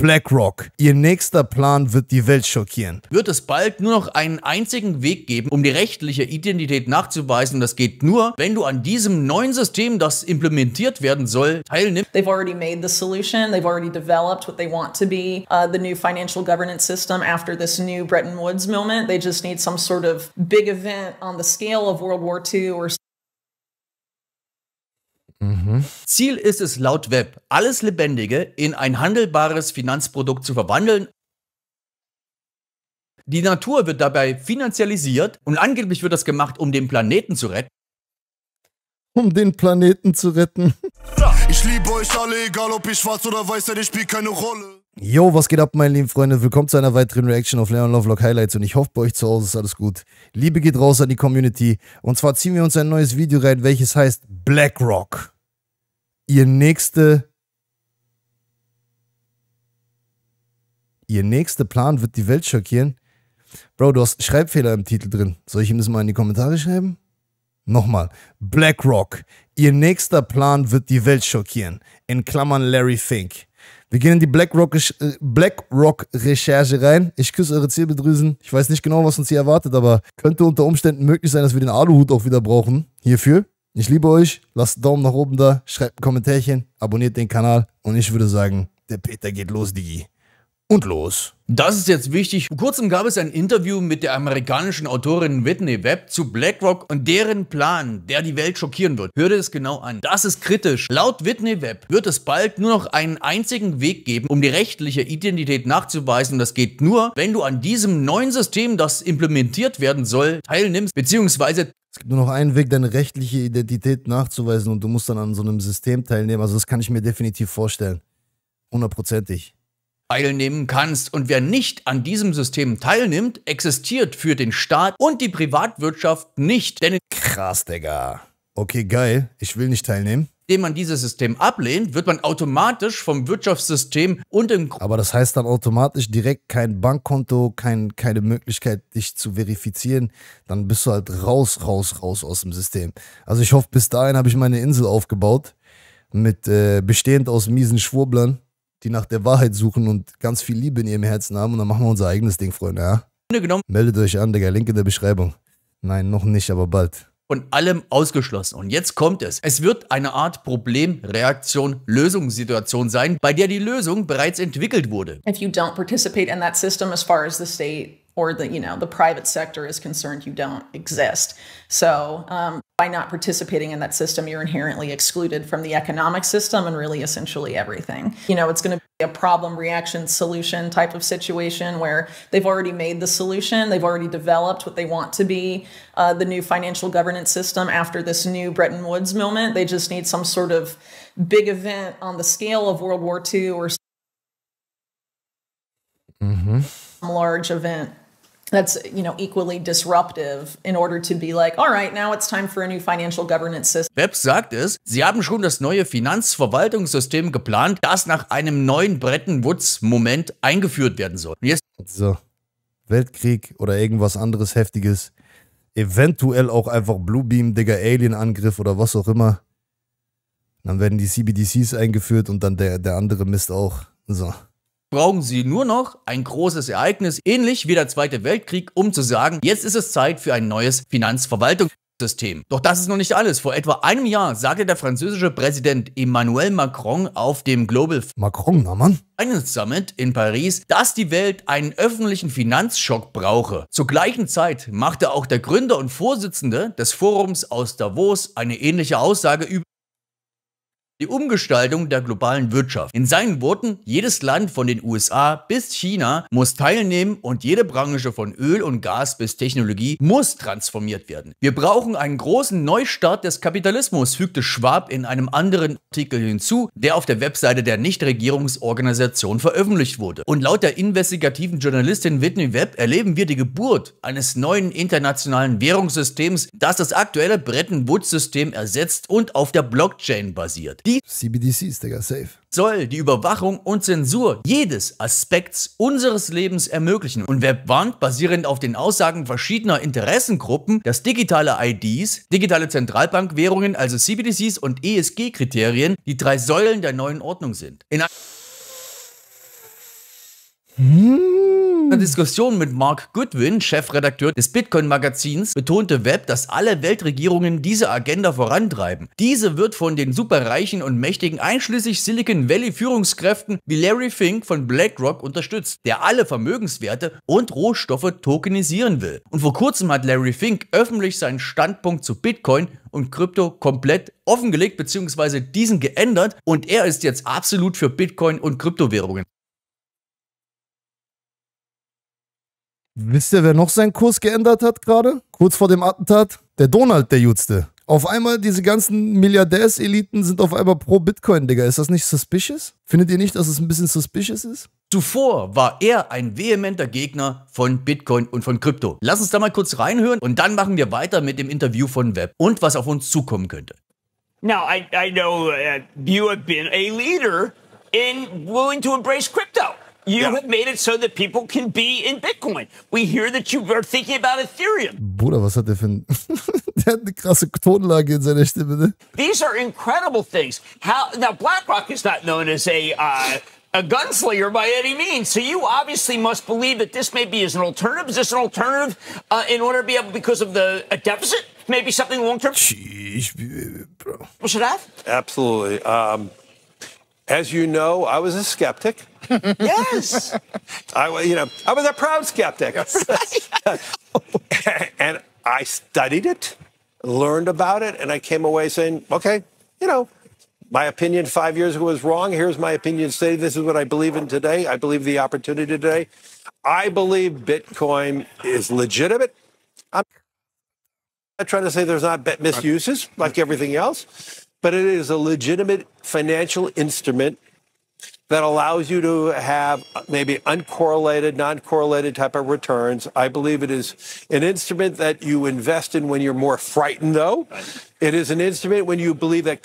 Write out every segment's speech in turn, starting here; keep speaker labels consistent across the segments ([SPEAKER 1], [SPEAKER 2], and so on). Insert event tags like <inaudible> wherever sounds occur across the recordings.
[SPEAKER 1] BlackRock. Ihr nächster Plan wird die Welt schockieren.
[SPEAKER 2] Wird es bald nur noch einen einzigen Weg geben, um die rechtliche Identität nachzuweisen. Und das geht nur, wenn du an diesem neuen System, das implementiert werden soll,
[SPEAKER 3] teilnimmst. They've already made the solution. They've already developed what they want to be uh, the new financial governance system after this new Bretton Woods moment. They just need some sort of big event on the scale of World War II or
[SPEAKER 2] Mhm. Ziel ist es laut Web, alles Lebendige in ein handelbares Finanzprodukt zu verwandeln. Die Natur wird dabei finanzialisiert und angeblich wird das gemacht, um den Planeten zu retten.
[SPEAKER 1] Um den Planeten zu retten. Ich liebe euch alle, egal ob ihr schwarz oder weiß seid, ich spielt keine Rolle. Yo, was geht ab, meine lieben Freunde? Willkommen zu einer weiteren Reaction auf Leon Lovelock Highlights und ich hoffe, bei euch zu Hause ist alles gut. Liebe geht raus an die Community und zwar ziehen wir uns ein neues Video rein, welches heißt BlackRock. Ihr nächste. Ihr nächster Plan wird die Welt schockieren. Bro, du hast Schreibfehler im Titel drin. Soll ich ihm das mal in die Kommentare schreiben? Nochmal, BlackRock. Ihr nächster Plan wird die Welt schockieren. In Klammern Larry Fink. Wir gehen in die BlackRock-Recherche äh, rein. Ich küsse eure Zirbeldrüsen. Ich weiß nicht genau, was uns hier erwartet, aber könnte unter Umständen möglich sein, dass wir den Aluhut auch wieder brauchen. Hierfür. Ich liebe euch. Lasst einen Daumen nach oben da. Schreibt ein Kommentarchen. Abonniert den Kanal. Und ich würde sagen, der Peter geht los, Digi. Und
[SPEAKER 2] los. Das ist jetzt wichtig. Vor kurzem gab es ein Interview mit der amerikanischen Autorin Whitney Webb zu BlackRock und deren Plan, der die Welt schockieren wird. Hör dir das genau an. Das ist kritisch. Laut Whitney Webb wird es bald nur noch einen einzigen Weg geben, um die rechtliche Identität nachzuweisen. das geht nur, wenn du an diesem neuen System, das implementiert werden soll, teilnimmst, beziehungsweise
[SPEAKER 1] es gibt nur noch einen Weg, deine rechtliche Identität nachzuweisen und du musst dann an so einem System teilnehmen. Also das kann ich mir definitiv vorstellen. Hundertprozentig
[SPEAKER 2] teilnehmen kannst. Und wer nicht an diesem System teilnimmt, existiert für den Staat und die Privatwirtschaft nicht. Denn
[SPEAKER 1] Krass, Digga. Okay, geil. Ich will nicht teilnehmen.
[SPEAKER 2] Indem man dieses System ablehnt, wird man automatisch vom Wirtschaftssystem und im
[SPEAKER 1] Aber das heißt dann automatisch direkt kein Bankkonto, kein, keine Möglichkeit, dich zu verifizieren. Dann bist du halt raus, raus, raus aus dem System. Also ich hoffe, bis dahin habe ich meine Insel aufgebaut mit äh, bestehend aus miesen Schwurblern die nach der Wahrheit suchen und ganz viel Liebe in ihrem Herzen haben. Und dann machen wir unser eigenes Ding, Freunde, ja? Genommen. Meldet euch an, Digga. Link in der Beschreibung. Nein, noch nicht, aber bald.
[SPEAKER 2] Von allem ausgeschlossen. Und jetzt kommt es. Es wird eine Art Problem, Reaktion, Lösungssituation sein, bei der die Lösung bereits entwickelt wurde.
[SPEAKER 3] If you don't participate in that system as far as the state or the you know the private sector is concerned you don't exist so um, by not participating in that system you're inherently excluded from the economic system and really essentially everything you know it's going to be a problem reaction solution type of situation where they've already made the solution they've already developed what they want to be uh, the new financial governance system after this new bretton woods moment they just need some sort of big event on the scale of world war ii or mm -hmm large event that's you know equally disruptive in order to be like all right now it's time for a new financial governance system.
[SPEAKER 2] Webb sagt es, sie haben schon das neue Finanzverwaltungssystem geplant, das nach einem neuen Bretton Woods Moment eingeführt werden soll. Jetzt
[SPEAKER 1] so Weltkrieg oder irgendwas anderes heftiges, eventuell auch einfach Bluebeam, Digga, Alien Angriff oder was auch immer. Dann werden die CBDCs eingeführt und dann der der andere Mist auch. So
[SPEAKER 2] brauchen sie nur noch ein großes Ereignis, ähnlich wie der Zweite Weltkrieg, um zu sagen, jetzt ist es Zeit für ein neues Finanzverwaltungssystem. Doch das ist noch nicht alles. Vor etwa einem Jahr sagte der französische Präsident Emmanuel Macron auf dem Global Macron, na Mann. Finance Summit in Paris, dass die Welt einen öffentlichen Finanzschock brauche. Zur gleichen Zeit machte auch der Gründer und Vorsitzende des Forums aus Davos eine ähnliche Aussage über die Umgestaltung der globalen Wirtschaft. In seinen Worten, jedes Land von den USA bis China muss teilnehmen und jede Branche von Öl und Gas bis Technologie muss transformiert werden. Wir brauchen einen großen Neustart des Kapitalismus, fügte Schwab in einem anderen Artikel hinzu, der auf der Webseite der Nichtregierungsorganisation veröffentlicht wurde. Und laut der investigativen Journalistin Whitney Webb erleben wir die Geburt eines neuen internationalen Währungssystems, das das aktuelle Bretton Woods-System ersetzt und auf der Blockchain basiert. Die CBDCs, Digga, safe. Soll die Überwachung und Zensur jedes Aspekts unseres Lebens ermöglichen. Und wer warnt, basierend auf den Aussagen verschiedener Interessengruppen, dass digitale IDs, digitale Zentralbankwährungen, also CBDCs und ESG-Kriterien die drei Säulen der neuen Ordnung sind. In in hm. einer Diskussion mit Mark Goodwin, Chefredakteur des Bitcoin-Magazins, betonte Webb, dass alle Weltregierungen diese Agenda vorantreiben. Diese wird von den Superreichen und Mächtigen einschließlich Silicon Valley-Führungskräften wie Larry Fink von BlackRock unterstützt, der alle Vermögenswerte und Rohstoffe tokenisieren will. Und vor kurzem hat Larry Fink öffentlich seinen Standpunkt zu Bitcoin und Krypto komplett offengelegt bzw. diesen geändert und er ist jetzt absolut für Bitcoin und Kryptowährungen.
[SPEAKER 1] Wisst ihr, wer noch seinen Kurs geändert hat gerade? Kurz vor dem Attentat? Der Donald, der Jutzte. Auf einmal, diese ganzen Milliardärseliten sind auf einmal pro Bitcoin, Digga. Ist das nicht suspicious? Findet ihr nicht, dass es ein bisschen suspicious ist?
[SPEAKER 2] Zuvor war er ein vehementer Gegner von Bitcoin und von Krypto. Lass uns da mal kurz reinhören und dann machen wir weiter mit dem Interview von Webb und was auf uns zukommen könnte.
[SPEAKER 4] Now, I, I know uh, you have been a leader in willing to embrace crypto. You yeah. have made it so that people can be in Bitcoin. We hear that you are thinking about Ethereum.
[SPEAKER 1] Bruder, was hat der für <laughs> Der hat eine krasse Tonlage in seiner Stimme, ne?
[SPEAKER 4] These are incredible things. How now BlackRock is not known as a uh, a gunslinger by any means. So you obviously must believe that this maybe is an alternative. Is this an alternative uh, in order to be able because of the a deficit? Maybe something long term. Jeez, bro. What should have
[SPEAKER 5] absolutely. Um, as you know, I was a skeptic.
[SPEAKER 4] <laughs> yes.
[SPEAKER 5] I, you know, I was a proud skeptic. <laughs> and I studied it, learned about it, and I came away saying, okay, you know, my opinion five years ago was wrong. Here's my opinion today. This is what I believe in today. I believe the opportunity today. I believe Bitcoin is legitimate. I'm not trying to say there's not misuses like everything else. but it is a legitimate financial instrument that allows you to have maybe uncorrelated, non-correlated type of returns. I believe it is an instrument that you invest in when you're more frightened, though. It is an instrument when you believe that.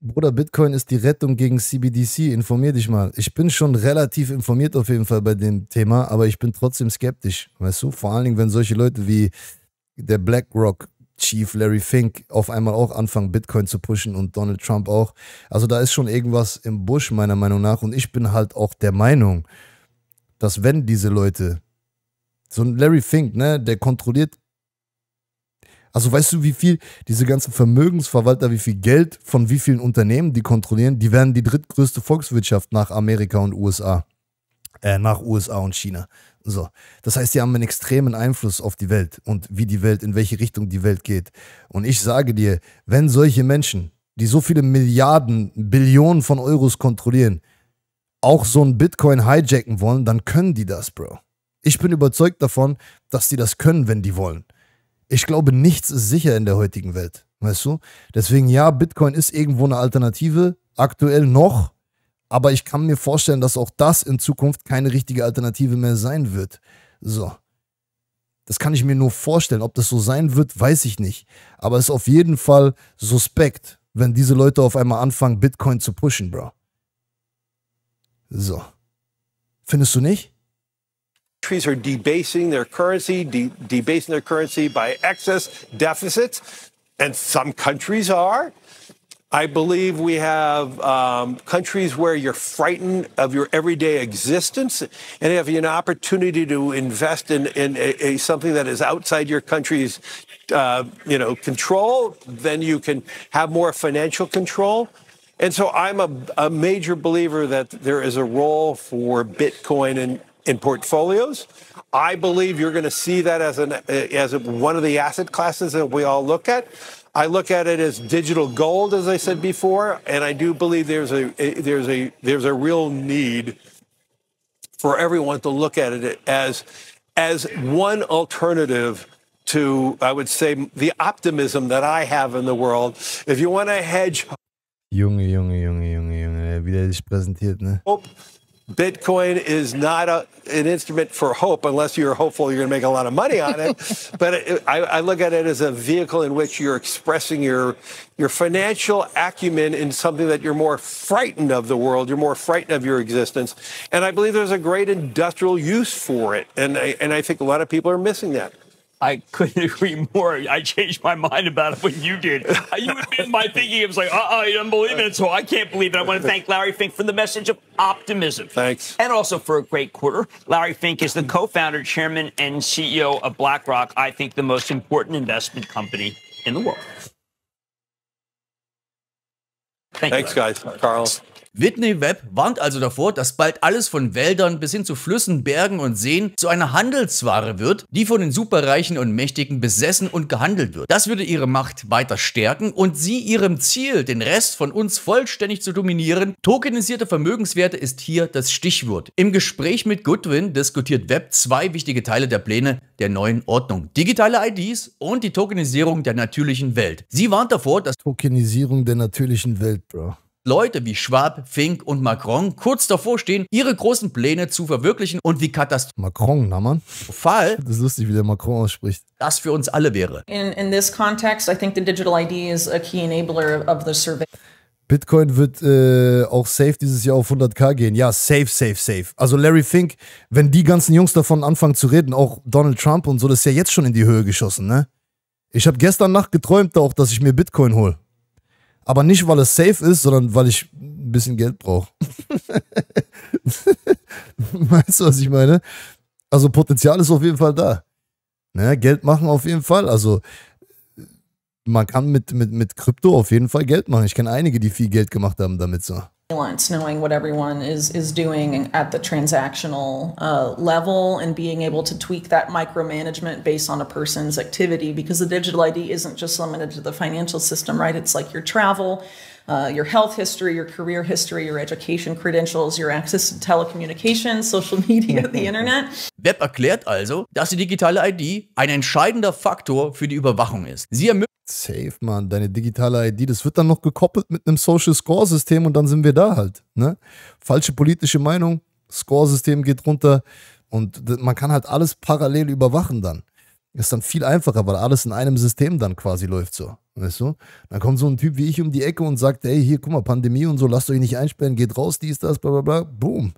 [SPEAKER 1] Bruder, Bitcoin ist die Rettung gegen CBDC. Informier dich mal. Ich bin schon relativ informiert auf jeden Fall bei dem Thema, aber ich bin trotzdem skeptisch. Weißt du, vor allen Dingen, wenn solche Leute wie der BlackRock Chief Larry Fink auf einmal auch anfangen, Bitcoin zu pushen und Donald Trump auch. Also da ist schon irgendwas im Busch, meiner Meinung nach. Und ich bin halt auch der Meinung, dass wenn diese Leute, so ein Larry Fink, ne, der kontrolliert, also weißt du, wie viel diese ganzen Vermögensverwalter, wie viel Geld von wie vielen Unternehmen die kontrollieren, die werden die drittgrößte Volkswirtschaft nach Amerika und USA, äh, nach USA und China. So. Das heißt, sie haben einen extremen Einfluss auf die Welt und wie die Welt, in welche Richtung die Welt geht. Und ich sage dir, wenn solche Menschen, die so viele Milliarden, Billionen von Euros kontrollieren, auch so ein Bitcoin hijacken wollen, dann können die das, Bro. Ich bin überzeugt davon, dass die das können, wenn die wollen. Ich glaube, nichts ist sicher in der heutigen Welt, weißt du? Deswegen ja, Bitcoin ist irgendwo eine Alternative, aktuell noch, aber ich kann mir vorstellen, dass auch das in Zukunft keine richtige Alternative mehr sein wird. So. Das kann ich mir nur vorstellen. Ob das so sein wird, weiß ich nicht. Aber es ist auf jeden Fall suspekt, wenn diese Leute auf einmal anfangen, Bitcoin zu pushen, Bro. So. Findest du nicht?
[SPEAKER 5] countries are debasing their currency, de debasing their currency by excess deficits, and some countries are. I believe we have um, countries where you're frightened of your everyday existence and if you have an opportunity to invest in, in a, a, something that is outside your country's uh, you know, control, then you can have more financial control. And so I'm a, a major believer that there is a role for Bitcoin in, in portfolios. I believe you're going to see that as, an, as one of the asset classes that we all look at. I look at it as digital gold, as I said before, and I do believe there's a, a eh, there's a there's a real need for everyone to look at it as as one alternative to I would say the optimism that I have in the world. If you want to hedge,
[SPEAKER 1] Junge, Junge, Junge, Junge, Junge, dich präsentiert, ne?
[SPEAKER 5] Hope, Bitcoin is not a, an instrument for hope unless you're hopeful you're going to make a lot of money on it. <laughs> but it, I, I, look at it as a vehicle in which you're expressing your your financial acumen in something that you're more frightened of the world, you're more frightened of your existence. And I believe there's a great industrial use for it. And I, and I think a lot of people are missing that.
[SPEAKER 4] I couldn't <laughs> agree more. I changed my mind about it when you did. Uh, you admitted my thinking. It was like, uh-uh, you don't believe it, so I can't believe it. I want to thank Larry Fink for the message of optimism. Thanks. And also for a great quarter. Larry Fink is the co-founder, chairman, and CEO of BlackRock, I think the most important investment company in the world.
[SPEAKER 2] Thank Thanks, you, guys. Carl. Whitney Webb warnt also davor, dass bald alles von Wäldern bis hin zu Flüssen, Bergen und Seen zu einer Handelsware wird, die von den Superreichen und Mächtigen besessen und gehandelt wird. Das würde ihre Macht weiter stärken und sie ihrem Ziel, den Rest von uns vollständig zu dominieren, tokenisierte Vermögenswerte ist hier das Stichwort. Im Gespräch mit Goodwin diskutiert Webb zwei wichtige Teile der Pläne der neuen Ordnung. Digitale IDs und die Tokenisierung der natürlichen Welt. Sie warnt davor, dass Tokenisierung
[SPEAKER 1] der natürlichen Welt,
[SPEAKER 2] Bro. Leute wie Schwab, Fink und Macron kurz davor stehen, ihre großen Pläne zu verwirklichen und wie katastrophal Macron, na man. Fall. Das ist lustig, wie der Macron ausspricht. Das für uns alle wäre.
[SPEAKER 3] In, in this context, I think the digital ID is a key enabler of the survey.
[SPEAKER 1] Bitcoin wird äh, auch safe dieses Jahr auf 100k gehen. Ja, safe, safe, safe. Also Larry Fink, wenn die ganzen Jungs davon anfangen zu reden, auch Donald Trump und so, das ist ja jetzt schon in die Höhe geschossen, ne? Ich habe gestern Nacht geträumt auch, dass ich mir Bitcoin hole. Aber nicht, weil es safe ist, sondern weil ich ein bisschen Geld brauche. <laughs> weißt du, was ich meine? Also Potenzial ist auf jeden Fall da. Ne? Geld machen auf jeden Fall. Also man kann mit, mit, mit Krypto auf jeden Fall Geld machen. Ich kenne einige, die viel Geld gemacht haben damit so.
[SPEAKER 3] knowing what everyone is is doing at the transactional uh, level and being able to tweak that micromanagement based on a person's activity because the digital ID isn't just limited to the financial system, right? It's like your travel, Uh, your health history, your career history, your education credentials, your access to telecommunications, <laughs> social media, the <laughs> internet.
[SPEAKER 2] Web erklärt also, dass die
[SPEAKER 3] digitale ID
[SPEAKER 2] ein entscheidender Faktor für die Überwachung ist.
[SPEAKER 1] Sie Safe, man, deine digitale ID, das wird dann noch gekoppelt mit einem Social Score System und dann sind wir da halt. Ne? Falsche politische Meinung, Score System geht runter und man kann halt alles parallel überwachen dann. Ist dann viel einfacher, weil alles in einem System dann quasi läuft so. Weißt du? Dann kommt so ein Typ wie ich um die Ecke und sagt, ey, hier, guck mal, Pandemie und so, lasst euch nicht einsperren, geht raus, dies, das, bla bla bla. Boom.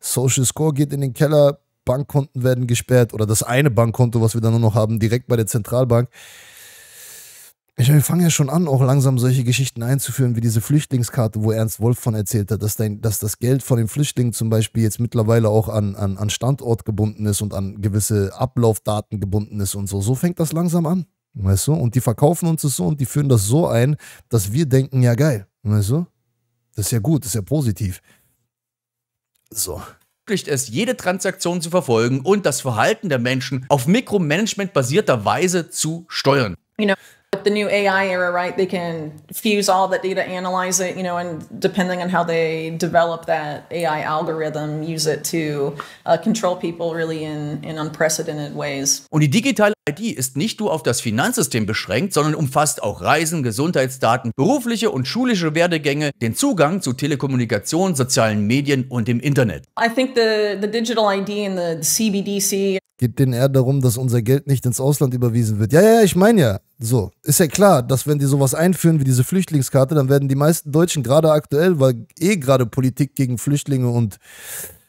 [SPEAKER 1] Social Score geht in den Keller, Bankkonten werden gesperrt oder das eine Bankkonto, was wir dann nur noch haben, direkt bei der Zentralbank. Ich fange ja schon an, auch langsam solche Geschichten einzuführen, wie diese Flüchtlingskarte, wo Ernst Wolf von erzählt hat, dass, dein, dass das Geld von den Flüchtlingen zum Beispiel jetzt mittlerweile auch an, an, an Standort gebunden ist und an gewisse Ablaufdaten gebunden ist und so. So fängt das langsam an, weißt du? Und die verkaufen uns das so und die führen das so ein, dass wir denken, ja geil, weißt du? Das ist ja gut, das ist ja positiv. So
[SPEAKER 2] ermöglicht es, jede Transaktion zu verfolgen und das Verhalten der Menschen auf Mikromanagement-basierter Weise zu steuern.
[SPEAKER 3] Genau. With the new AI era, right, they can fuse all that data, analyze it, you know, and depending on how they develop that AI algorithm, use it to uh, control people really in, in unprecedented ways.
[SPEAKER 2] Und die ID ist nicht nur auf das Finanzsystem beschränkt, sondern umfasst auch Reisen, Gesundheitsdaten, berufliche und schulische Werdegänge, den Zugang zu Telekommunikation, sozialen Medien und dem Internet.
[SPEAKER 3] I think the, the digital ID and the CBDC
[SPEAKER 1] geht denen eher darum, dass unser Geld nicht ins Ausland überwiesen wird. Ja, ja, ich meine ja, so, ist ja klar, dass wenn die sowas einführen wie diese Flüchtlingskarte, dann werden die meisten Deutschen gerade aktuell, weil eh gerade Politik gegen Flüchtlinge und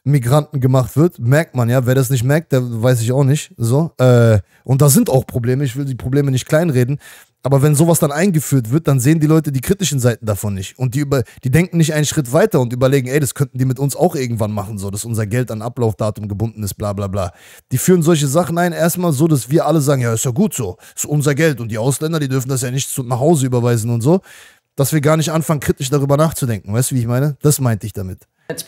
[SPEAKER 1] Migranten gemacht wird, merkt man ja. Wer das nicht merkt, der weiß ich auch nicht. So. Äh, und da sind auch Probleme. Ich will die Probleme nicht kleinreden. Aber wenn sowas dann eingeführt wird, dann sehen die Leute die kritischen Seiten davon nicht. Und die, über, die denken nicht einen Schritt weiter und überlegen, ey, das könnten die mit uns auch irgendwann machen, so, dass unser Geld an Ablaufdatum gebunden ist, bla bla bla. Die führen solche Sachen ein, erstmal so, dass wir alle sagen, ja, ist ja gut so, ist unser Geld. Und die Ausländer, die dürfen das ja nicht zu, nach Hause überweisen und so. Dass wir gar nicht anfangen, kritisch darüber nachzudenken. Weißt du, wie ich meine? Das meinte ich damit. Und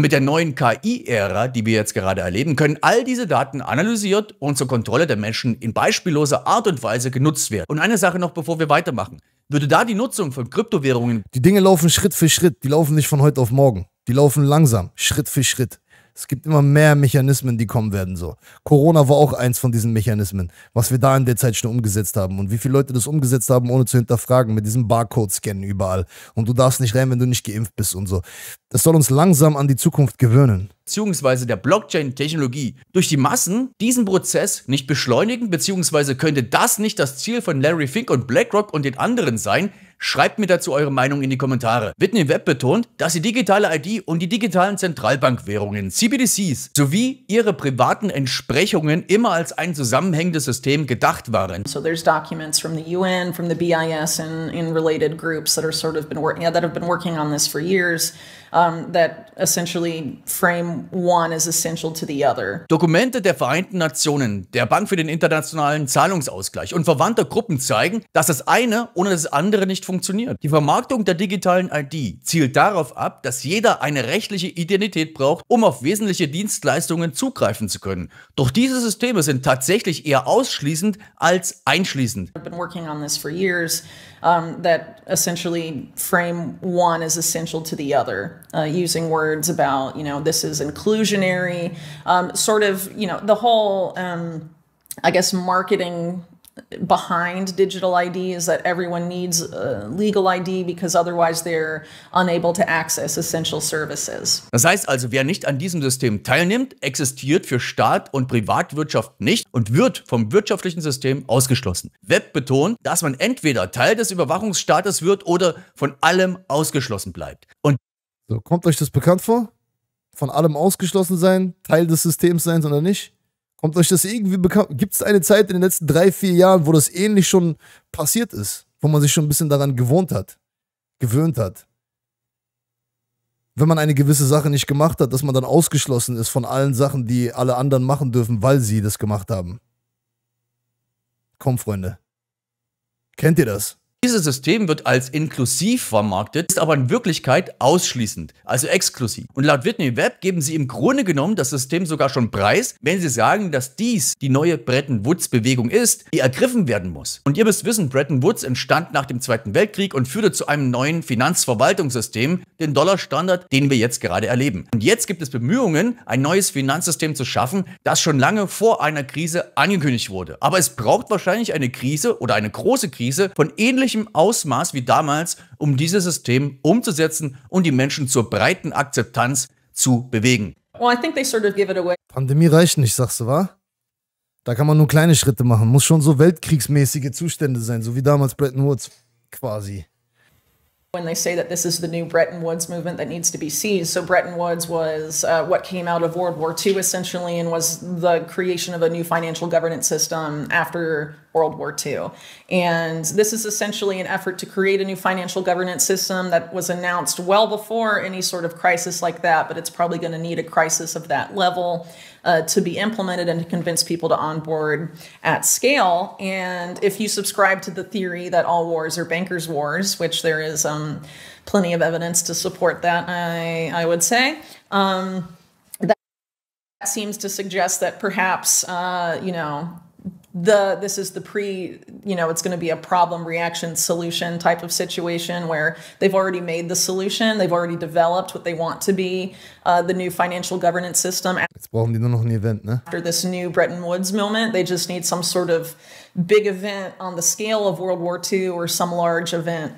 [SPEAKER 1] mit der neuen KI-Ära,
[SPEAKER 2] die wir jetzt gerade erleben, können all diese Daten analysiert und zur Kontrolle der Menschen in beispielloser Art und Weise genutzt werden. Und eine Sache noch, bevor wir weitermachen. Würde da die Nutzung von Kryptowährungen...
[SPEAKER 1] Die Dinge laufen Schritt für Schritt, die laufen nicht von heute auf morgen. Die laufen langsam, Schritt für Schritt. Es gibt immer mehr Mechanismen, die kommen werden. So. Corona war auch eins von diesen Mechanismen, was wir da in der Zeit schon umgesetzt haben und wie viele Leute das umgesetzt haben, ohne zu hinterfragen, mit diesem Barcode-Scannen überall. Und du darfst nicht rein, wenn du nicht geimpft bist und so. Das soll uns langsam an die Zukunft gewöhnen.
[SPEAKER 2] Beziehungsweise der Blockchain-Technologie durch die Massen diesen Prozess nicht beschleunigen, beziehungsweise könnte das nicht das Ziel von Larry Fink und BlackRock und den anderen sein, Schreibt mir dazu eure Meinung in die Kommentare. Whitney Webb betont, dass die digitale ID und die digitalen Zentralbankwährungen, CBDCs, sowie ihre privaten Entsprechungen immer als ein zusammenhängendes System gedacht
[SPEAKER 3] waren. So there's documents from the UN, from the BIS and in related groups that are sort of been, yeah, that have been working on this for years um, that essentially frame one is essential to the other.
[SPEAKER 2] Dokumente der Vereinten Nationen, der Bank für den internationalen Zahlungsausgleich und verwandter Gruppen zeigen, dass das eine ohne das andere nicht funktioniert. Die Vermarktung der digitalen ID zielt darauf ab, dass jeder eine rechtliche Identität braucht, um auf wesentliche Dienstleistungen zugreifen zu können. Doch diese Systeme sind tatsächlich eher ausschließend als einschließend. I've
[SPEAKER 3] been working on this for years. um, that essentially frame one as essential to the other, uh, using words about, you know, this is inclusionary, um, sort of, you know, the whole. Um, I guess marketing behind digital ID is that everyone needs a legal ID because otherwise they're unable to access essential services.
[SPEAKER 2] Das heißt also, wer nicht an diesem System teilnimmt, existiert für Staat und Privatwirtschaft nicht und wird vom wirtschaftlichen System ausgeschlossen. Web betont, dass man entweder Teil des Überwachungsstaates wird oder von allem ausgeschlossen bleibt.
[SPEAKER 1] Und so, kommt euch das bekannt vor? Von allem ausgeschlossen sein, Teil des Systems sein oder nicht? Kommt euch das irgendwie bekannt? Gibt es eine Zeit in den letzten drei, vier Jahren, wo das ähnlich schon passiert ist? Wo man sich schon ein bisschen daran gewohnt hat? Gewöhnt hat? Wenn man eine gewisse Sache nicht gemacht hat, dass man dann ausgeschlossen ist von allen Sachen, die alle anderen machen dürfen, weil sie das gemacht haben. Komm, Freunde. Kennt ihr das?
[SPEAKER 2] Dieses System wird als inklusiv vermarktet, ist aber in Wirklichkeit ausschließend, also exklusiv. Und laut Whitney Webb geben sie im Grunde genommen das System sogar schon preis, wenn sie sagen, dass dies die neue Bretton Woods-Bewegung ist, die ergriffen werden muss. Und ihr müsst wissen, Bretton Woods entstand nach dem Zweiten Weltkrieg und führte zu einem neuen Finanzverwaltungssystem, den Dollarstandard, den wir jetzt gerade erleben. Und jetzt gibt es Bemühungen, ein neues Finanzsystem zu schaffen, das schon lange vor einer Krise angekündigt wurde. Aber es braucht wahrscheinlich eine Krise oder eine große Krise von ähnlichen ähnlichem Ausmaß wie damals, um dieses System umzusetzen und die Menschen zur breiten Akzeptanz zu bewegen.
[SPEAKER 1] Pandemie reicht nicht, sagst du, wa? Da kann man nur kleine Schritte machen. Muss schon so weltkriegsmäßige Zustände sein, so wie damals Bretton Woods quasi.
[SPEAKER 3] when they say that this is the new Bretton Woods movement that needs to be seized. So Bretton Woods was uh, what came out of World War II essentially, and was the creation of a new financial governance system after World War II. And this is essentially an effort to create a new financial governance system that was announced well before any sort of crisis like that, but it's probably going to need a crisis of that level uh, to be implemented and to convince people to onboard at scale. And if you subscribe to the theory that all wars are bankers' wars, which there is um, plenty of evidence to support that, I, I would say. Um, that seems to suggest that perhaps, uh, you know, the this is the pre you know it's going to be a problem reaction solution type of situation where they've already made the solution they've already developed what they want to be uh, the new financial governance system
[SPEAKER 1] event
[SPEAKER 3] after this new Bretton Woods moment they just need some sort of big event on the scale of World War II or some large event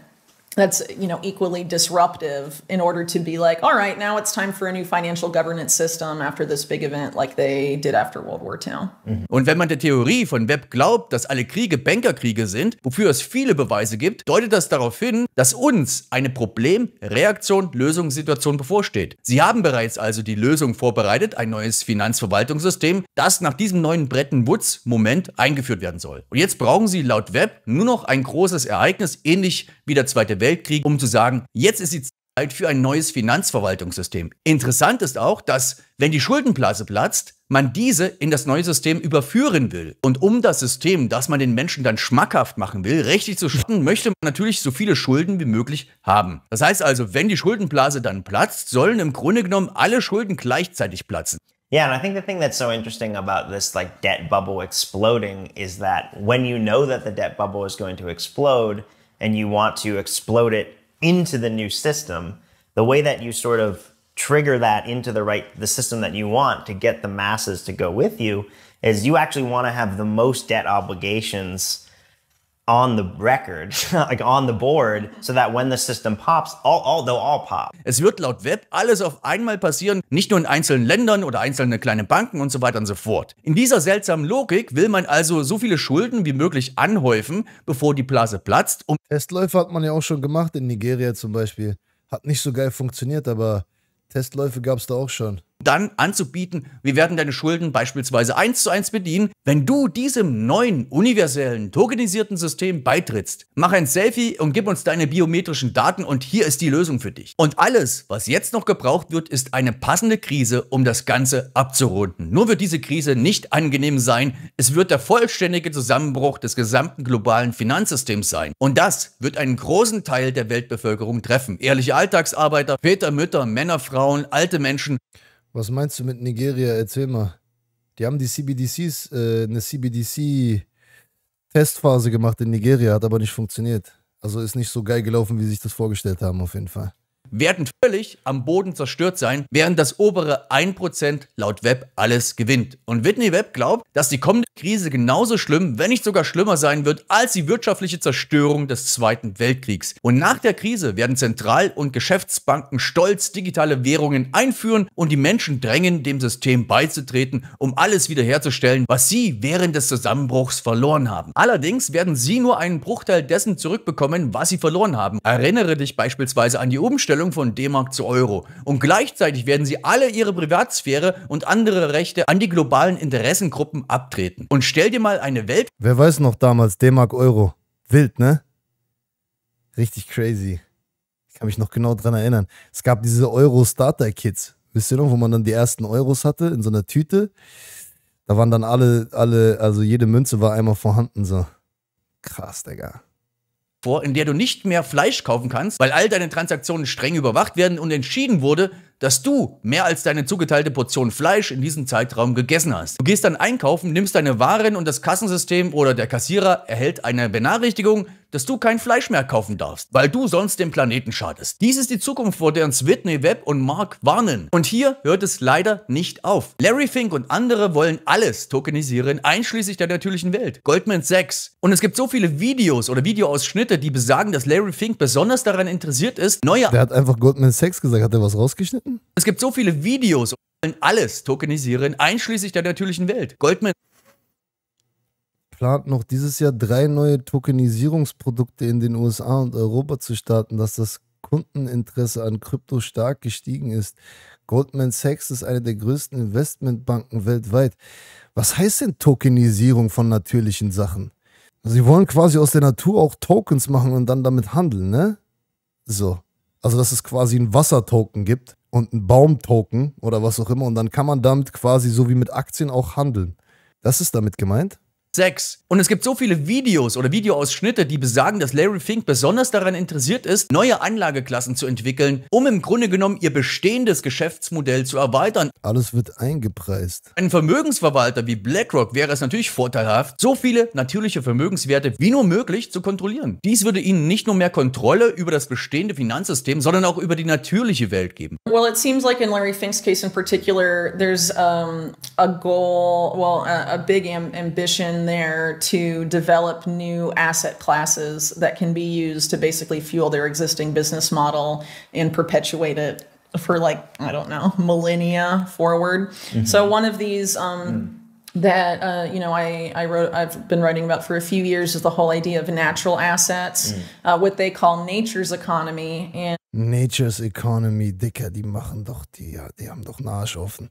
[SPEAKER 3] that's you know equally disruptive in order to be like all right now it's time for a new financial governance system after this big event like they did after World War II.
[SPEAKER 2] Mhm. Und wenn man der Theorie von Webb glaubt, dass alle Kriege Bankerkriege sind, wofür es viele Beweise gibt, deutet das darauf hin, dass uns eine Problem, Reaktion, Lösungssituation bevorsteht. Sie haben bereits also die Lösung vorbereitet, ein neues Finanzverwaltungssystem, das nach diesem neuen Bretton Woods Moment eingeführt werden soll. Und jetzt brauchen sie laut Webb nur noch ein großes Ereignis ähnlich wie der Zweite Weltkrieg Weltkrieg, um zu sagen, jetzt ist die Zeit für ein neues Finanzverwaltungssystem. Interessant ist auch, dass, wenn die Schuldenblase platzt, man diese in das neue System überführen will. Und um das System, das man den Menschen dann schmackhaft machen will, richtig zu schaffen, möchte man natürlich so viele Schulden wie möglich haben. Das heißt also, wenn die Schuldenblase dann platzt, sollen im Grunde genommen alle Schulden gleichzeitig platzen. Yeah, and I think the thing that's so interesting about this like debt bubble exploding is that when
[SPEAKER 4] you know that the debt bubble is going to explode, and you want to explode it into the new system, the way that you sort of trigger that into the right the system that you want to get the masses to go with you is you actually want to have the most debt obligations
[SPEAKER 2] on the record, <laughs> like on the board, so that when the system pops, all, all, they'll all pop. Es wird laut Web alles auf einmal passieren, nicht nur in einzelnen Ländern oder einzelne kleine Banken und so weiter und so fort. In dieser seltsamen Logik will man also so viele Schulden wie möglich anhäufen,
[SPEAKER 1] bevor die Blase platzt. Um Testläufe hat man ja auch schon gemacht in Nigeria zum Beispiel. Hat nicht so geil funktioniert, aber Testläufe gab es da auch schon dann anzubieten,
[SPEAKER 2] wir werden deine Schulden beispielsweise eins zu eins bedienen, wenn du diesem neuen, universellen, tokenisierten System beitrittst. Mach ein Selfie und gib uns deine biometrischen Daten und hier ist die Lösung für dich. Und alles, was jetzt noch gebraucht wird, ist eine passende Krise, um das Ganze abzurunden. Nur wird diese Krise nicht angenehm sein, es wird der vollständige Zusammenbruch des gesamten globalen Finanzsystems sein. Und das wird einen großen Teil der Weltbevölkerung treffen. Ehrliche Alltagsarbeiter, Väter, Mütter, Männer, Frauen, alte Menschen,
[SPEAKER 1] was meinst du mit Nigeria? Erzähl mal. Die haben die CBDCs, äh, eine CBDC-Testphase gemacht in Nigeria, hat aber nicht funktioniert. Also ist nicht so geil gelaufen, wie sie sich das vorgestellt haben, auf jeden Fall
[SPEAKER 2] werden völlig am Boden zerstört sein, während das obere 1% laut Webb alles gewinnt. Und Whitney Webb glaubt, dass die kommende Krise genauso schlimm, wenn nicht sogar schlimmer sein wird, als die wirtschaftliche Zerstörung des Zweiten Weltkriegs. Und nach der Krise werden Zentral- und Geschäftsbanken stolz digitale Währungen einführen und die Menschen drängen, dem System beizutreten, um alles wiederherzustellen, was sie während des Zusammenbruchs verloren haben. Allerdings werden sie nur einen Bruchteil dessen zurückbekommen, was sie verloren haben. Erinnere dich beispielsweise an die Umstellung Umstellung von D-Mark zu Euro. Und gleichzeitig werden sie alle ihre Privatsphäre und andere Rechte an die globalen Interessengruppen abtreten. Und stell dir mal eine Welt.
[SPEAKER 1] Wer weiß noch damals D-Mark Euro? Wild, ne? Richtig crazy. Ich kann mich noch genau dran erinnern. Es gab diese Euro-Starter-Kits. Wisst ihr noch, wo man dann die ersten Euros hatte in so einer Tüte? Da waren dann alle, alle, also jede Münze war einmal vorhanden, so. Krass, Digga
[SPEAKER 2] vor, in der du nicht mehr Fleisch kaufen kannst, weil all deine Transaktionen streng überwacht werden und entschieden wurde, dass du mehr als deine zugeteilte Portion Fleisch in diesem Zeitraum gegessen hast. Du gehst dann einkaufen, nimmst deine Waren und das Kassensystem oder der Kassierer erhält eine Benachrichtigung, dass du kein Fleisch mehr kaufen darfst, weil du sonst dem Planeten schadest. Dies ist die Zukunft, vor der uns Whitney Webb und Mark warnen. Und hier hört es leider nicht auf. Larry Fink und andere wollen alles tokenisieren, einschließlich der natürlichen Welt. Goldman Sachs. Und es gibt so viele Videos oder Videoausschnitte, die besagen, dass Larry Fink besonders daran interessiert ist, neue... Der
[SPEAKER 1] hat einfach Goldman Sachs gesagt. Hat er was rausgeschnitten? denken? Es gibt so viele
[SPEAKER 2] Videos und alles tokenisieren, einschließlich der natürlichen Welt. Goldman
[SPEAKER 1] plant noch dieses Jahr drei neue Tokenisierungsprodukte in den USA und Europa zu starten, dass das Kundeninteresse an Krypto stark gestiegen ist. Goldman Sachs ist eine der größten Investmentbanken weltweit. Was heißt denn Tokenisierung von natürlichen Sachen? Sie wollen quasi aus der Natur auch Tokens machen und dann damit handeln, ne? So. Also, dass es quasi einen Wassertoken gibt und einen Baumtoken oder was auch immer und dann kann man damit quasi so wie mit Aktien auch handeln. Das ist damit gemeint?
[SPEAKER 2] Sex. Und es gibt so viele Videos oder Videoausschnitte, die besagen, dass Larry Fink besonders daran interessiert ist, neue Anlageklassen zu entwickeln, um im Grunde genommen ihr bestehendes Geschäftsmodell zu erweitern. Alles wird
[SPEAKER 1] eingepreist.
[SPEAKER 2] Ein Vermögensverwalter wie BlackRock wäre es natürlich vorteilhaft, so viele natürliche Vermögenswerte wie nur möglich zu kontrollieren. Dies würde ihnen nicht nur mehr Kontrolle über das bestehende Finanzsystem, sondern auch über die natürliche Welt geben.
[SPEAKER 3] Well, it seems like in Larry Fink's case in particular, there's um, a goal, well, a, a big ambition there to develop new asset classes that can be used to basically fuel their existing business model and perpetuate it for like I don't know millennia forward. Mm -hmm. So one of these. Um, mm that uh, you know I, I wrote I've been writing about for a few years is the whole idea of natural assets, mm. uh, what they call nature's economy and
[SPEAKER 1] Nature's economy, Dicker, die machen doch die, die haben doch einen offen.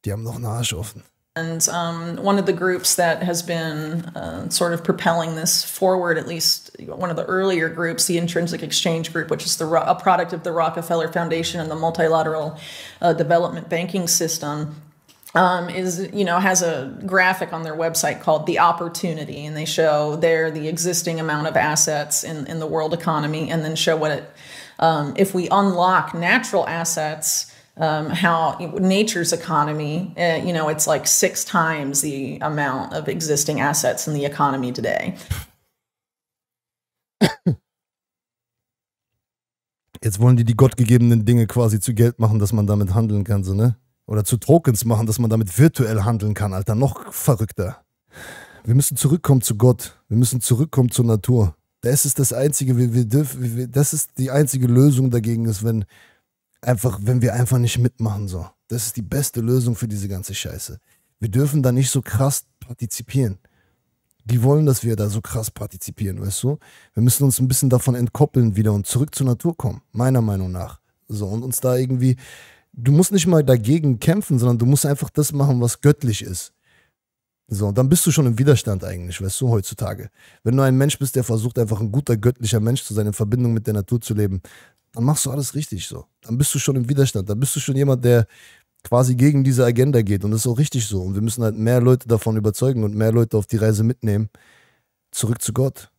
[SPEAKER 1] Die haben doch einen offen.
[SPEAKER 3] And um, one of the groups that has been uh, sort of propelling this forward, at least one of the earlier groups, the Intrinsic Exchange Group, which is the a product of the Rockefeller Foundation and the multilateral uh, development banking system. Um, is you know has a graphic on their website called the opportunity and they show there the existing amount of assets in, in the world economy and then show what it um, if we unlock natural assets um, how nature's economy, uh, you know, it's like six times the amount of existing assets in the economy today.
[SPEAKER 1] Jetzt wollen die die gottgegebenen Dinge quasi zu Geld machen, dass man damit handeln kann, so, ne? Oder zu Tokens machen, dass man damit virtuell handeln kann, Alter. Noch verrückter. Wir müssen zurückkommen zu Gott. Wir müssen zurückkommen zur Natur. Das ist das einzige, wir, wir dürfen, wir, das ist die einzige Lösung dagegen, ist, wenn einfach, wenn wir einfach nicht mitmachen so. Das ist die beste Lösung für diese ganze Scheiße. Wir dürfen da nicht so krass partizipieren. Die wollen, dass wir da so krass partizipieren, weißt du? Wir müssen uns ein bisschen davon entkoppeln wieder und zurück zur Natur kommen, meiner Meinung nach. So, und uns da irgendwie, du musst nicht mal dagegen kämpfen, sondern du musst einfach das machen, was göttlich ist. So, und dann bist du schon im Widerstand eigentlich, weißt du, heutzutage. Wenn du ein Mensch bist, der versucht, einfach ein guter, göttlicher Mensch zu sein, in Verbindung mit der Natur zu leben, dann machst du alles richtig so. Dann bist du schon im Widerstand, dann bist du schon jemand, der quasi gegen diese Agenda geht und das ist auch richtig so. Und wir müssen halt mehr Leute davon überzeugen und mehr Leute auf die Reise mitnehmen, zurück zu Gott.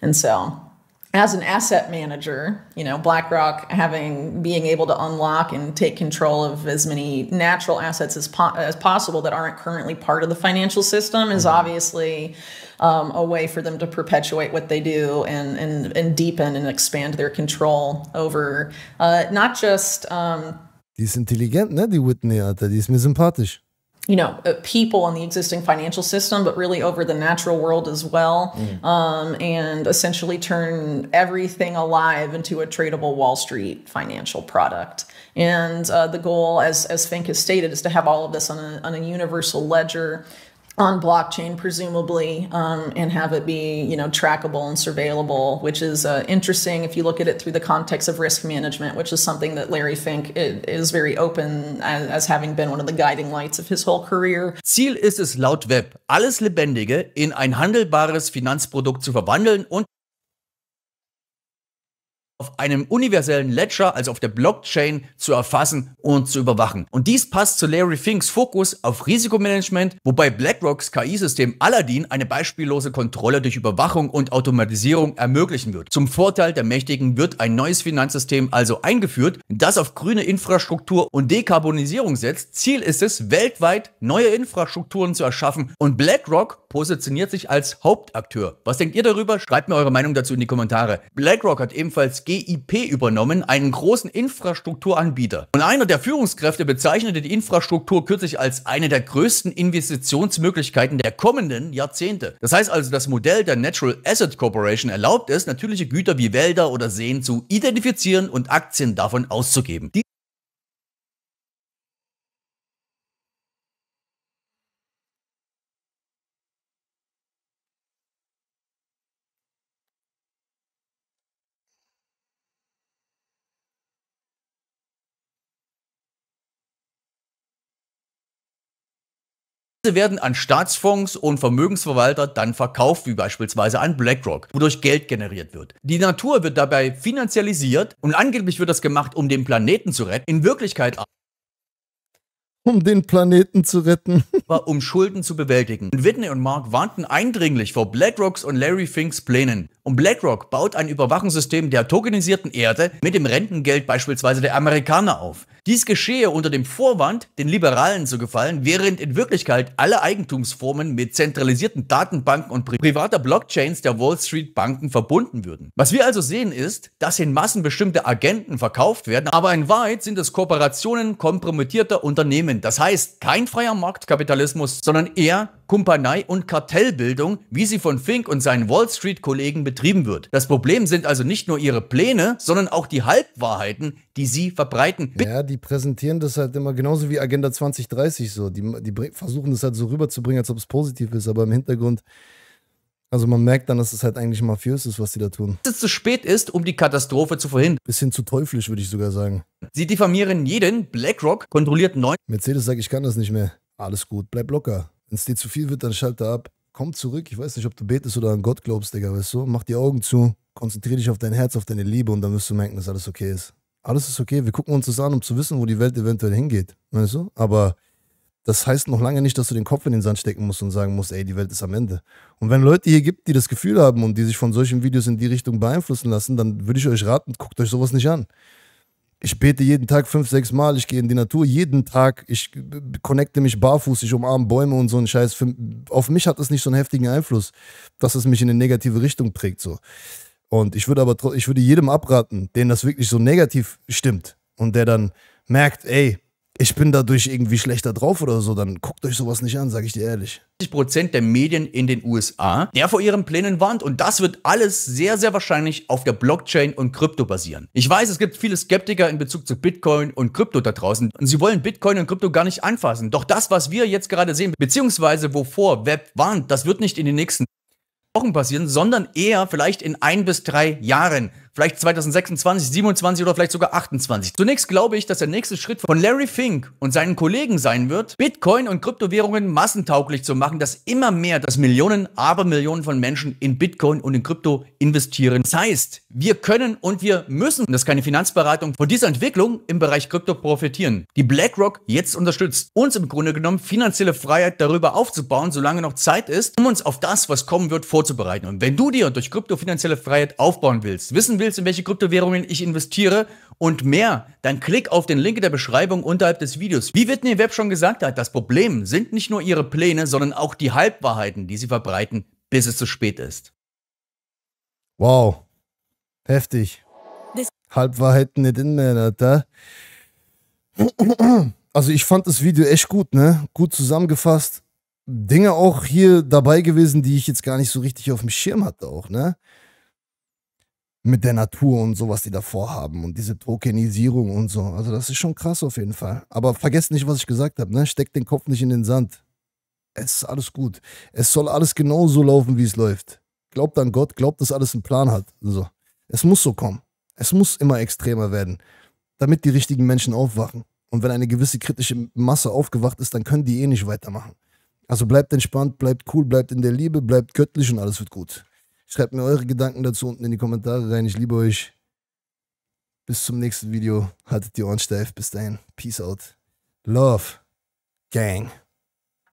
[SPEAKER 3] And so as an asset manager, you know, BlackRock having being able to unlock and take control of as many natural assets as, po as possible that aren't currently part of the financial system is mm-hmm. obviously um, a way for them to perpetuate what they do and and, and deepen and expand their control over uh, not just. Um,
[SPEAKER 1] die ist intelligent, ne? Die Whitney, Alter. Die ist mir sympathisch
[SPEAKER 3] you know, uh, people in the existing financial system, but really over the natural world as well, mm. um, and essentially turn everything alive into a tradable Wall Street financial product. And uh, the goal, as as Fink has stated, is to have all of this on a, on a universal ledger on blockchain, presumably, um, and have it be you know trackable and surveillable, which is uh, interesting if you look at it through the context of risk management, which is something that Larry Fink is very open as, as having been one of the guiding lights of his whole career. Ziel ist es
[SPEAKER 2] laut Web, alles Lebendige in ein
[SPEAKER 3] handelbares
[SPEAKER 2] Finanzprodukt zu verwandeln und auf einem universellen Ledger, also auf der Blockchain, zu erfassen und zu überwachen. Und dies passt zu Larry Finks Fokus auf Risikomanagement, wobei BlackRocks KI-System Aladdin eine beispiellose Kontrolle durch Überwachung und Automatisierung ermöglichen wird. Zum Vorteil der Mächtigen wird ein neues Finanzsystem also eingeführt, das auf grüne Infrastruktur und Dekarbonisierung setzt. Ziel ist es, weltweit neue Infrastrukturen zu erschaffen und BlackRock positioniert sich als Hauptakteur. Was denkt ihr darüber? Schreibt mir eure Meinung dazu in die Kommentare. BlackRock hat ebenfalls GIP übernommen, einen großen Infrastrukturanbieter. Und einer der Führungskräfte bezeichnete die Infrastruktur kürzlich als eine der größten Investitionsmöglichkeiten der kommenden Jahrzehnte. Das heißt also, das Modell der Natural Asset Corporation erlaubt es, natürliche Güter wie Wälder oder Seen zu identifizieren und Aktien davon auszugeben. Die Diese werden an Staatsfonds und Vermögensverwalter dann verkauft, wie beispielsweise an BlackRock, wodurch Geld generiert wird. Die Natur wird dabei finanzialisiert und angeblich wird das gemacht, um den Planeten zu retten. In Wirklichkeit
[SPEAKER 1] um den Planeten zu retten.
[SPEAKER 2] <laughs> Aber um Schulden zu bewältigen. Und Whitney und Mark warnten eindringlich vor BlackRocks und Larry Finks Plänen. Und BlackRock baut ein Überwachungssystem der tokenisierten Erde mit dem Rentengeld beispielsweise der Amerikaner auf. Dies geschehe unter dem Vorwand, den Liberalen zu gefallen, während in Wirklichkeit alle Eigentumsformen mit zentralisierten Datenbanken und privater Blockchains der Wall Street Banken verbunden würden. Was wir also sehen ist, dass in Massen bestimmte Agenten verkauft werden, aber in Wahrheit sind es Kooperationen kompromittierter Unternehmen. Das heißt, kein freier Marktkapitalismus, sondern eher Kumpanei und Kartellbildung, wie sie von Fink und seinen Wall Street-Kollegen betrieben wird. Das Problem sind also nicht nur ihre Pläne, sondern auch die
[SPEAKER 1] Halbwahrheiten, die sie verbreiten. Ja, die präsentieren das halt immer genauso wie Agenda 2030 so. Die, die versuchen das halt so rüberzubringen, als ob es positiv ist, aber im Hintergrund also man merkt dann, dass es halt eigentlich mafiös ist, was sie da tun.
[SPEAKER 2] Dass es zu spät ist, um die Katastrophe zu verhindern. Bisschen
[SPEAKER 1] zu teuflisch, würde ich sogar sagen. Sie diffamieren jeden. BlackRock kontrolliert neun. Mercedes sagt, ich kann das nicht mehr. Alles gut, bleib locker. Wenn es dir zu viel wird, dann schalte ab. Komm zurück. Ich weiß nicht, ob du betest oder an Gott glaubst, Digga, weißt du? Mach die Augen zu. Konzentriere dich auf dein Herz, auf deine Liebe und dann wirst du merken, dass alles okay ist. Alles ist okay. Wir gucken uns das an, um zu wissen, wo die Welt eventuell hingeht. Weißt du? Aber das heißt noch lange nicht, dass du den Kopf in den Sand stecken musst und sagen musst, ey, die Welt ist am Ende. Und wenn Leute hier gibt, die das Gefühl haben und die sich von solchen Videos in die Richtung beeinflussen lassen, dann würde ich euch raten, guckt euch sowas nicht an. Ich bete jeden Tag fünf, sechs Mal, ich gehe in die Natur jeden Tag, ich connecte mich barfuß, ich umarme Bäume und so ein Scheiß. Für, auf mich hat das nicht so einen heftigen Einfluss, dass es mich in eine negative Richtung trägt. So. Und ich würde aber ich würde jedem abraten, den das wirklich so negativ stimmt und der dann merkt, ey, ich bin dadurch irgendwie schlechter drauf oder so, dann guckt euch sowas nicht an, sage ich dir ehrlich.
[SPEAKER 2] 80% der Medien in den USA, der vor ihren Plänen warnt und das wird alles sehr, sehr wahrscheinlich auf der Blockchain und Krypto basieren. Ich weiß, es gibt viele Skeptiker in Bezug zu Bitcoin und Krypto da draußen und sie wollen Bitcoin und Krypto gar nicht anfassen. Doch das, was wir jetzt gerade sehen, beziehungsweise wovor Web warnt, das wird nicht in den nächsten Wochen passieren, sondern eher vielleicht in ein bis drei Jahren vielleicht 2026, 27 oder vielleicht sogar 28. Zunächst glaube ich, dass der nächste Schritt von Larry Fink und seinen Kollegen sein wird, Bitcoin und Kryptowährungen massentauglich zu machen, dass immer mehr, dass Millionen, aber Millionen von Menschen in Bitcoin und in Krypto investieren. Das heißt, wir können und wir müssen, das ist keine Finanzberatung, von dieser Entwicklung im Bereich Krypto profitieren, die BlackRock jetzt unterstützt. Uns im Grunde genommen finanzielle Freiheit darüber aufzubauen, solange noch Zeit ist, um uns auf das, was kommen wird, vorzubereiten. Und wenn du dir durch Krypto finanzielle Freiheit aufbauen willst, wissen willst, in welche Kryptowährungen ich investiere und mehr, dann klick auf den Link in der Beschreibung unterhalb des Videos. Wie Whitney Webb schon gesagt hat, das Problem sind nicht nur ihre Pläne, sondern auch die Halbwahrheiten, die sie verbreiten, bis es zu
[SPEAKER 1] spät ist. Wow. Heftig. Halbwahrheiten nicht in mehr, Alter. Also ich fand das Video echt gut, ne? Gut zusammengefasst. Dinge auch hier dabei gewesen, die ich jetzt gar nicht so richtig auf dem Schirm hatte, auch, ne? Mit der Natur und so, was die da vorhaben und diese Tokenisierung und so. Also, das ist schon krass auf jeden Fall. Aber vergesst nicht, was ich gesagt habe, ne? Steckt den Kopf nicht in den Sand. Es ist alles gut. Es soll alles genauso laufen, wie es läuft. Glaubt an Gott, glaubt, dass alles einen Plan hat. So. Es muss so kommen. Es muss immer extremer werden, damit die richtigen Menschen aufwachen. Und wenn eine gewisse kritische Masse aufgewacht ist, dann können die eh nicht weitermachen. Also bleibt entspannt, bleibt cool, bleibt in der Liebe, bleibt göttlich und alles wird gut. Schreibt mir eure Gedanken dazu unten in die Kommentare rein. Ich liebe euch. Bis zum nächsten Video. Haltet die Ohren steif. Bis dahin. Peace out. Love. Gang.